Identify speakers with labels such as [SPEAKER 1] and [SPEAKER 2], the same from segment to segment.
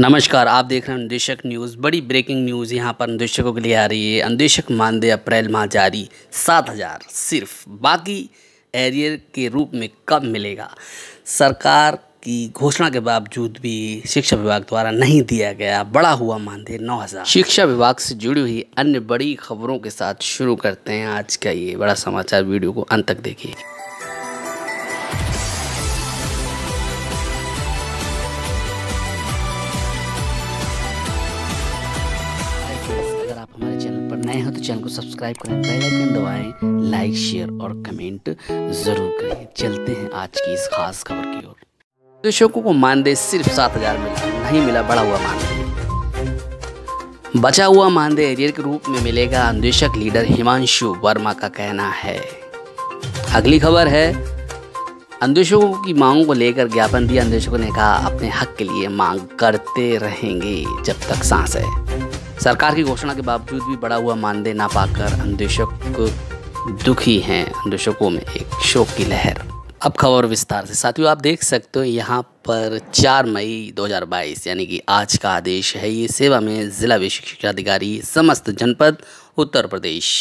[SPEAKER 1] नमस्कार आप देख रहे हैं अंदेशक न्यूज़ बड़ी ब्रेकिंग न्यूज़ यहाँ पर निदेशकों के लिए आ रही है अनदेशक मानदेय अप्रैल माह जारी सात हज़ार सिर्फ बाकी एरियर के रूप में कब मिलेगा सरकार की घोषणा के बावजूद भी शिक्षा विभाग द्वारा नहीं दिया गया बड़ा हुआ मानदेय नौ हज़ार शिक्षा विभाग से जुड़ी हुई अन्य बड़ी खबरों के साथ शुरू करते हैं आज का ये बड़ा समाचार वीडियो को अंत तक देखिए नए हो तो चैनल को सब्सक्राइब करें बेल आइकन दबाएं लाइक शेयर और कमेंट ज़रूर करें चलते हैं आज की इस खास खबर की ओर तो शोकों को मानदेय सिर्फ सात हज़ार मिला नहीं मिला बड़ा हुआ मानदेय बचा हुआ मानदेय एरियर के रूप में मिलेगा अन्वेषक लीडर हिमांशु वर्मा का कहना है अगली खबर है अन्वेषकों की मांगों को लेकर ज्ञापन दिया अन्वेषकों ने कहा अपने हक के लिए मांग करते रहेंगे जब तक सांस है सरकार की घोषणा के बावजूद भी बड़ा हुआ मानदेय ना पाकर अन्वेषक दुखी हैं अंदेशकों में एक शोक की लहर अब खबर विस्तार से साथियों आप देख सकते हो यहाँ पर 4 मई 2022 यानी कि आज का आदेश है ये सेवा में जिला विशेष अधिकारी समस्त जनपद उत्तर प्रदेश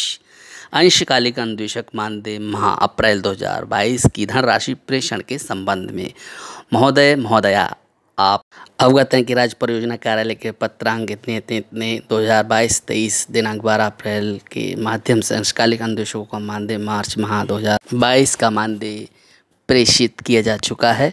[SPEAKER 1] अंशकालिक अन्वेषक मानदेय माह अप्रैल 2022 की धनराशि प्रेषण के संबंध में महोदय महोदया आप अवगत हैं कि राज्य परियोजना कार्यालय के पत्रांक इतने इतने इतने बाईस तेईस दिनांक बारह अप्रैल के माध्यम से अंशकालिक अंदेशों का मानदेय मार्च माह दो हजार बाईस का मानदेय प्रेषित किया जा चुका है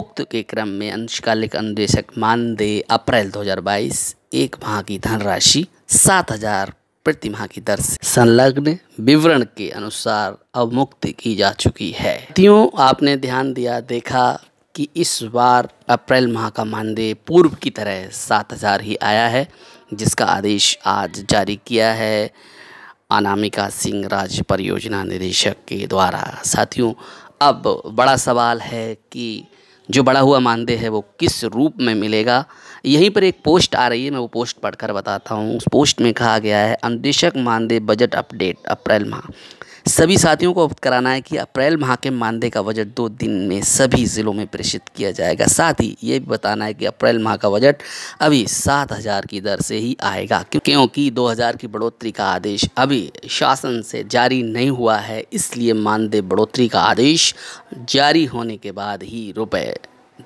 [SPEAKER 1] उक्त के क्रम में अंशकालिक अनुदेशक मानदेय अप्रैल 2022 एक माह की धनराशि सात हजार प्रति माह की दर से संलग्न विवरण के अनुसार अवमुक्त की जा चुकी है आपने ध्यान दिया देखा कि इस बार अप्रैल माह का मानदेय पूर्व की तरह सात हज़ार ही आया है जिसका आदेश आज जारी किया है अनामिका सिंह राज्य परियोजना निदेशक के द्वारा साथियों अब बड़ा सवाल है कि जो बड़ा हुआ मानदेय है वो किस रूप में मिलेगा यहीं पर एक पोस्ट आ रही है मैं वो पोस्ट पढ़कर बताता हूँ उस पोस्ट में कहा गया है अनुदेशक मानदेय बजट अपडेट अप्रैल माह सभी साथियों को अवगत कराना है कि अप्रैल माह के मानदेय का बजट दो दिन में सभी ज़िलों में प्रेषित किया जाएगा साथ ही ये भी बताना है कि अप्रैल माह का बजट अभी सात हज़ार की दर से ही आएगा क्योंकि दो हज़ार की बढ़ोतरी का आदेश अभी शासन से जारी नहीं हुआ है इसलिए मानदेय बढ़ोतरी का आदेश जारी होने के बाद ही रुपये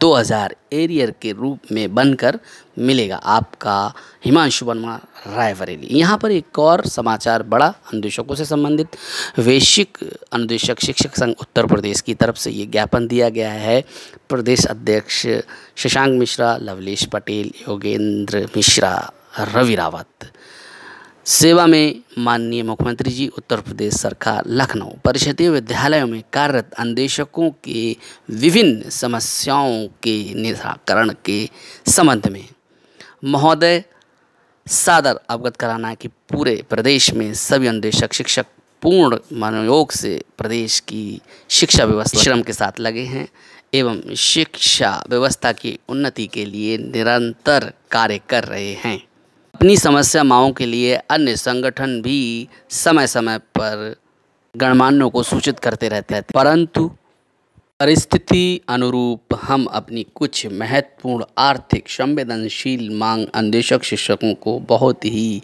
[SPEAKER 1] 2000 एरियर के रूप में बनकर मिलेगा आपका हिमांशु वर्मा रायबरेली यहाँ पर एक और समाचार बड़ा अनुदेशकों से संबंधित वैश्विक अनुदेशक शिक्षक संघ उत्तर प्रदेश की तरफ से ये ज्ञापन दिया गया है प्रदेश अध्यक्ष शशांक मिश्रा लवलेश पटेल योगेंद्र मिश्रा रवि रावत सेवा में माननीय मुख्यमंत्री जी उत्तर प्रदेश सरकार लखनऊ परिषदीय विद्यालयों में कार्यरत अन्वेषकों के विभिन्न समस्याओं के निराकरण के संबंध में महोदय सादर अवगत कराना है कि पूरे प्रदेश में सभी अन्वेषक शिक्षक पूर्ण मनोयोग से प्रदेश की शिक्षा व्यवस्था श्रम के साथ लगे हैं एवं शिक्षा व्यवस्था की उन्नति के लिए निरंतर कार्य कर रहे हैं अपनी समस्याओं के लिए अन्य संगठन भी समय समय पर गणमान्यों को सूचित करते रहते हैं परंतु परिस्थिति अनुरूप हम अपनी कुछ महत्वपूर्ण आर्थिक संवेदनशील मांग अन्वेषक शिक्षकों को बहुत ही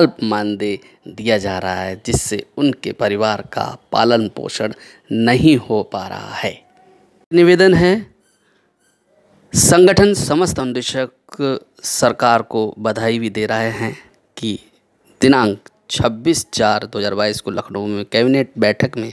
[SPEAKER 1] अल्प मानदेय दिया जा रहा है जिससे उनके परिवार का पालन पोषण नहीं हो पा रहा है निवेदन है संगठन समस्त अनुदेशक सरकार को बधाई भी दे रहे हैं कि दिनांक 26 चार 2022 को लखनऊ में कैबिनेट बैठक में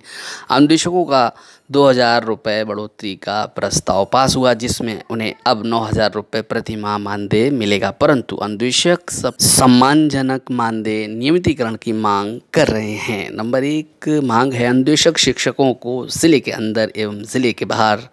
[SPEAKER 1] अन्वेषकों का दो हज़ार रुपये बढ़ोतरी का प्रस्ताव पास हुआ जिसमें उन्हें अब नौ हज़ार रुपये प्रति माह मानदेय मिलेगा परंतु अन्वेषक सब सम्मानजनक मानदेय नियमितीकरण की मांग कर रहे हैं नंबर एक मांग है अन्वेषक शिक्षकों को ज़िले के अंदर एवं ज़िले के बाहर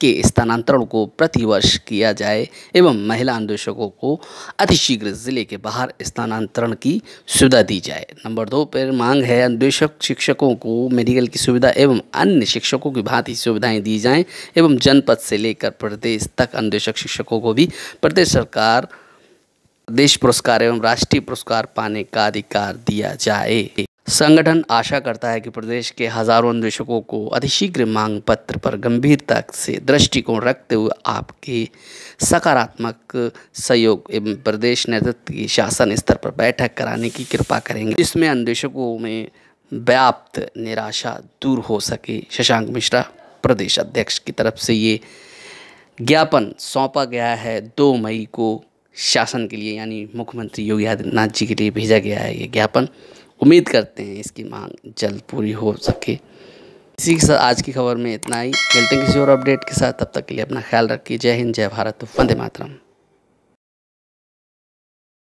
[SPEAKER 1] के स्थानांतरण को प्रतिवर्ष किया जाए एवं महिला अन्वेषकों को अतिशीघ्र जिले के बाहर स्थानांतरण की सुविधा दी जाए नंबर दो पर मांग है अन्वेषक शिक्षकों को मेडिकल की सुविधा एवं अन्य शिक्षकों की भांति सुविधाएं दी जाएं एवं जनपद से लेकर प्रदेश तक अन्वेषक शिक्षकों को भी प्रदेश सरकार देश पुरस्कार एवं राष्ट्रीय पुरस्कार पाने का अधिकार दिया जाए संगठन आशा करता है कि प्रदेश के हजारों अन्वेषकों को अतिशीघ्र मांग पत्र पर गंभीरता से दृष्टिकोण रखते हुए आपके सकारात्मक सहयोग एवं प्रदेश नेतृत्व की शासन स्तर पर बैठक कराने की कृपा करेंगे जिसमें अन्वेषकों में व्याप्त निराशा दूर हो सके शशांक मिश्रा प्रदेश अध्यक्ष की तरफ से ये ज्ञापन सौंपा गया है दो मई को शासन के लिए यानी मुख्यमंत्री योगी आदित्यनाथ जी के लिए भेजा गया है ये ज्ञापन उम्मीद करते हैं इसकी मांग जल्द पूरी हो सके इसी के साथ आज की खबर में इतना ही मिलते हैं किसी और अपडेट के साथ तब तक के लिए अपना ख्याल रखिए जय हिंद जय भारत वंदे मातरम